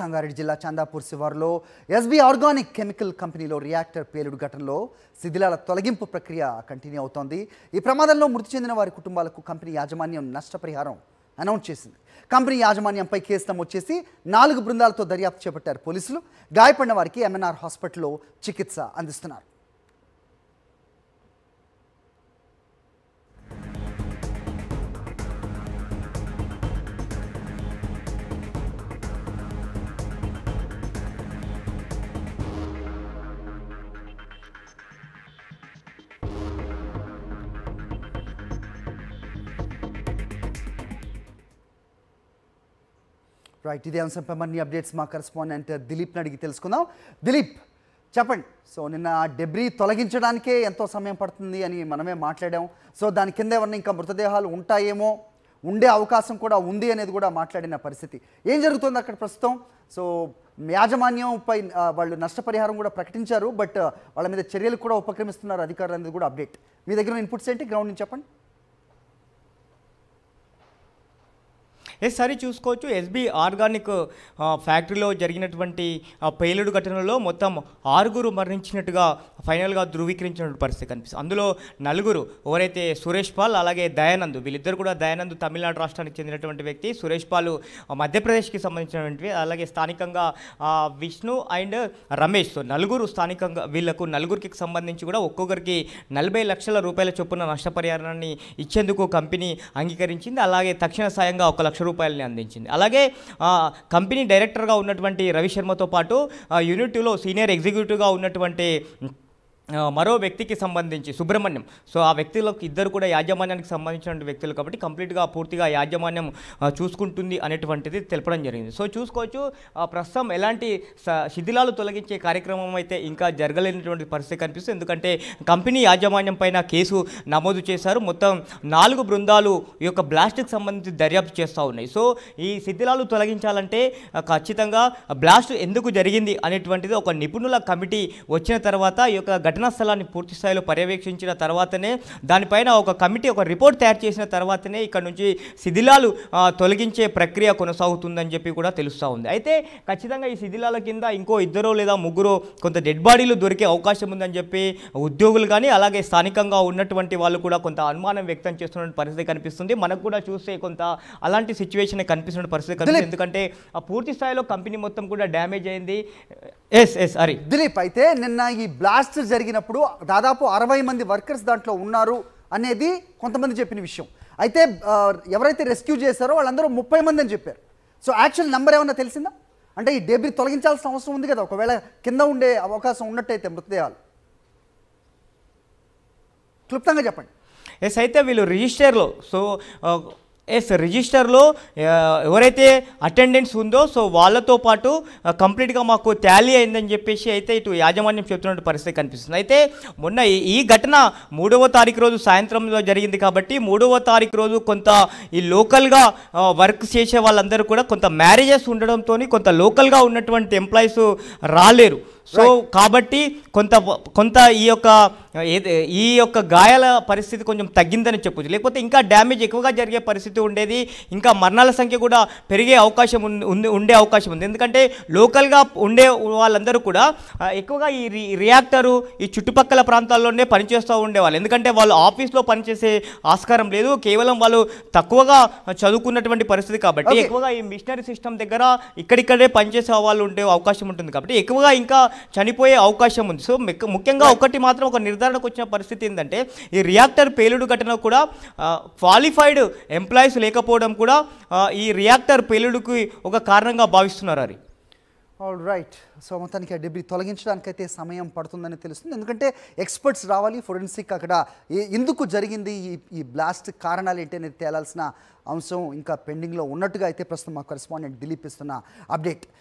సంగారెడ్డి జిల్లా చందాపూర్ శివారులో SB organic chemical కంపెనీలో రియాక్టర్ పేలుడు ఘటనలో శిథిలాల తొలగింపు ప్రక్రియ కంటిన్యూ అవుతోంది ఈ ప్రమాదంలో మృతి చెందిన వారి కుటుంబాలకు కంపెనీ యాజమాన్యం నష్టపరిహారం అనౌన్స్ చేసింది కంపెనీ యాజమాన్యంపై కేసు నమోదు చేసి నాలుగు బృందాలతో దర్యాప్తు చేపట్టారు పోలీసులు గాయపడిన వారికి ఎంఎన్ఆర్ హాస్పిటల్లో చికిత్స అందిస్తున్నారు రైట్ ఇదే అంశంపై మరిన్ని అప్డేట్స్ మా కరెస్పాండెంట్ దిలీప్ని అడిగి తెలుసుకుందాం దిలీప్ చెప్పండి సో నిన్న ఆ డెబ్రీ తొలగించడానికే ఎంతో సమయం పడుతుంది అని మనమే మాట్లాడాం సో దాని కింద ఎవరిని ఇంకా మృతదేహాలు ఉంటాయేమో ఉండే అవకాశం కూడా ఉంది అనేది కూడా మాట్లాడిన పరిస్థితి ఏం జరుగుతుంది అక్కడ ప్రస్తుతం సో యాజమాన్యంపై వాళ్ళు నష్టపరిహారం కూడా ప్రకటించారు బట్ వాళ్ళ మీద చర్యలు కూడా ఉపక్రమిస్తున్నారు అధికారులు అనేది కూడా అప్డేట్ మీ దగ్గర ఇన్పుట్స్ ఏంటి గ్రౌండ్ నుంచి చెప్పండి సరి చూసుకోవచ్చు ఎస్బీ ఆర్గానిక్ ఫ్యాక్టరీలో జరిగినటువంటి పేలుడు ఘటనలో మొత్తం ఆరుగురు మరణించినట్టుగా ఫైనల్గా ధృవీకరించిన పరిస్థితి కనిపిస్తుంది అందులో నలుగురు ఎవరైతే సురేష్ పాల్ అలాగే దయానంద్ వీళ్ళిద్దరు కూడా దయానంద్ తమిళనాడు రాష్ట్రానికి చెందినటువంటి వ్యక్తి సురేష్ పాల్ మధ్యప్రదేశ్కి సంబంధించినటువంటి అలాగే స్థానికంగా విష్ణు అండ్ రమేష్ నలుగురు స్థానికంగా వీళ్లకు నలుగురికి సంబంధించి కూడా ఒక్కొక్కరికి నలభై లక్షల రూపాయల చొప్పున నష్టపరిహారాన్ని ఇచ్చేందుకు కంపెనీ అంగీకరించింది అలాగే తక్షణ సాయంగా ఒక లక్ష రూపాయలని అందించింది అలాగే కంపెనీ డైరెక్టర్గా ఉన్నటువంటి రవిశర్మతో పాటు యూనిట్లో సీనియర్ ఎగ్జిక్యూటివ్గా ఉన్నటువంటి మరో వ్యక్తికి సంబంధించి సుబ్రహ్మణ్యం సో ఆ వ్యక్తులకు ఇద్దరు కూడా యాజమాన్యానికి సంబంధించిన వ్యక్తులు కాబట్టి కంప్లీట్గా పూర్తిగా యాజమాన్యం చూసుకుంటుంది అనేటువంటిది తెలపడం జరిగింది సో చూసుకోవచ్చు ప్రస్తుతం ఎలాంటి శిథిలాలు తొలగించే కార్యక్రమం అయితే ఇంకా జరగలేనటువంటి పరిస్థితి కనిపిస్తుంది ఎందుకంటే కంపెనీ యాజమాన్యం పైన కేసు నమోదు చేశారు మొత్తం నాలుగు బృందాలు ఈ యొక్క బ్లాస్ట్కి సంబంధించి దర్యాప్తు చేస్తూ ఉన్నాయి సో ఈ శిథిలాలు తొలగించాలంటే ఖచ్చితంగా బ్లాస్ట్ ఎందుకు జరిగింది అనేటువంటిది ఒక నిపుణుల కమిటీ వచ్చిన తర్వాత ఈ యొక్క ఘటనా స్థలాన్ని పూర్తి స్థాయిలో పర్యవేక్షించిన తర్వాతనే దానిపైన ఒక కమిటీ ఒక రిపోర్ట్ తయారు చేసిన తర్వాతనే ఇక్కడ నుంచి శిథిలాలు తొలగించే ప్రక్రియ కొనసాగుతుందని చెప్పి కూడా తెలుస్తూ ఉంది అయితే ఖచ్చితంగా ఈ శిథిలాల కింద ఇంకో ఇద్దరో లేదా ముగ్గురు కొంత డెడ్ బాడీలు దొరికే అవకాశం ఉందని చెప్పి ఉద్యోగులు కానీ అలాగే స్థానికంగా ఉన్నటువంటి వాళ్ళు కూడా కొంత అనుమానం వ్యక్తం చేస్తున్న పరిస్థితి కనిపిస్తుంది మనకు కూడా చూస్తే కొంత అలాంటి సిచ్యువేషన్ కనిపిస్తున్న పరిస్థితి కనిపిస్తుంది ఎందుకంటే పూర్తి స్థాయిలో కంపెనీ మొత్తం కూడా డ్యామేజ్ అయింది ఎస్ ఎస్ అరే దిలీప్ అయితే నిన్న ఈ బ్లాస్ట్ జరిగినప్పుడు దాదాపు అరవై మంది వర్కర్స్ దాంట్లో ఉన్నారు అనేది కొంతమంది చెప్పిన విషయం అయితే ఎవరైతే రెస్క్యూ చేశారో వాళ్ళందరూ ముప్పై మంది అని చెప్పారు సో యాక్చువల్ నెంబర్ ఏమన్నా తెలిసిందా అంటే ఈ డెబ్రీ తొలగించాల్సిన అవసరం ఉంది కదా ఒకవేళ కింద ఉండే అవకాశం ఉన్నట్టయితే మృతదేహాలు క్లుప్తంగా చెప్పండి ఎస్ అయితే వీళ్ళు రిజిస్టర్లో సో ఎస్ రిజిస్టర్లో ఎవరైతే అటెండెన్స్ ఉందో సో వాళ్ళతో పాటు కంప్లీట్గా మాకు ట్యాలీ అయిందని చెప్పేసి అయితే ఇటు యాజమాన్యం చెప్తున్న పరిస్థితి కనిపిస్తుంది అయితే మొన్న ఈ ఘటన మూడవ తారీఖు రోజు సాయంత్రంలో జరిగింది కాబట్టి మూడవ తారీఖు రోజు కొంత ఈ లోకల్గా వర్క్ చేసే వాళ్ళందరూ కూడా కొంత మ్యారేజెస్ ఉండడంతో కొంత లోకల్గా ఉన్నటువంటి ఎంప్లాయీస్ రాలేరు సో కాబట్టి కొంత కొంత ఈ యొక్క ఈ యొక్క గాయాల పరిస్థితి కొంచెం తగ్గిందని చెప్పొచ్చు లేకపోతే ఇంకా డ్యామేజ్ ఎక్కువగా జరిగే పరిస్థితి ఉండేది ఇంకా మరణాల సంఖ్య కూడా పెరిగే అవకాశం ఉంది ఉండే అవకాశం ఉంది ఎందుకంటే లోకల్గా ఉండే వాళ్ళందరూ కూడా ఎక్కువగా ఈ రియాక్టరు ఈ చుట్టుపక్కల ప్రాంతాల్లోనే పనిచేస్తూ ఉండేవాళ్ళు ఎందుకంటే వాళ్ళు ఆఫీస్లో పనిచేసే ఆస్కారం లేదు కేవలం వాళ్ళు తక్కువగా చదువుకున్నటువంటి పరిస్థితి కాబట్టి ఎక్కువగా ఈ మిషనరీ సిస్టమ్ దగ్గర ఇక్కడిక్కడే పనిచేసే వాళ్ళు ఉండే అవకాశం ఉంటుంది కాబట్టి ఎక్కువగా ఇంకా చనిపోయే అవకాశం ఉంది సో ముఖ్యంగా ఒకటి మాత్రం ఒక నిర్ధారణ నిర్ధారణకు వచ్చిన పరిస్థితి ఏంటంటే ఈ రియాక్టర్ పేలుడు ఘటన కూడా క్వాలిఫైడ్ ఎంప్లాయీస్ లేకపోవడం కూడా ఈ రియాక్టర్ పేలుడుకి ఒక కారణంగా భావిస్తున్నారు అది ఆల్ రైట్ సో మొత్తానికి ఆ డిబ్రీ తొలగించడానికైతే సమయం పడుతుందని తెలుస్తుంది ఎందుకంటే ఎక్స్పర్ట్స్ రావాలి ఫోరెన్సిక్ అక్కడ ఎందుకు జరిగింది ఈ ఈ బ్లాస్ట్ కారణాలు ఏంటి అనేది తేలాల్సిన అంశం ఇంకా పెండింగ్లో ఉన్నట్టుగా అయితే ప్రస్తుతం మా కరెస్పాండెంట్ దిలీప్ ఇస్తున్న అప్డేట్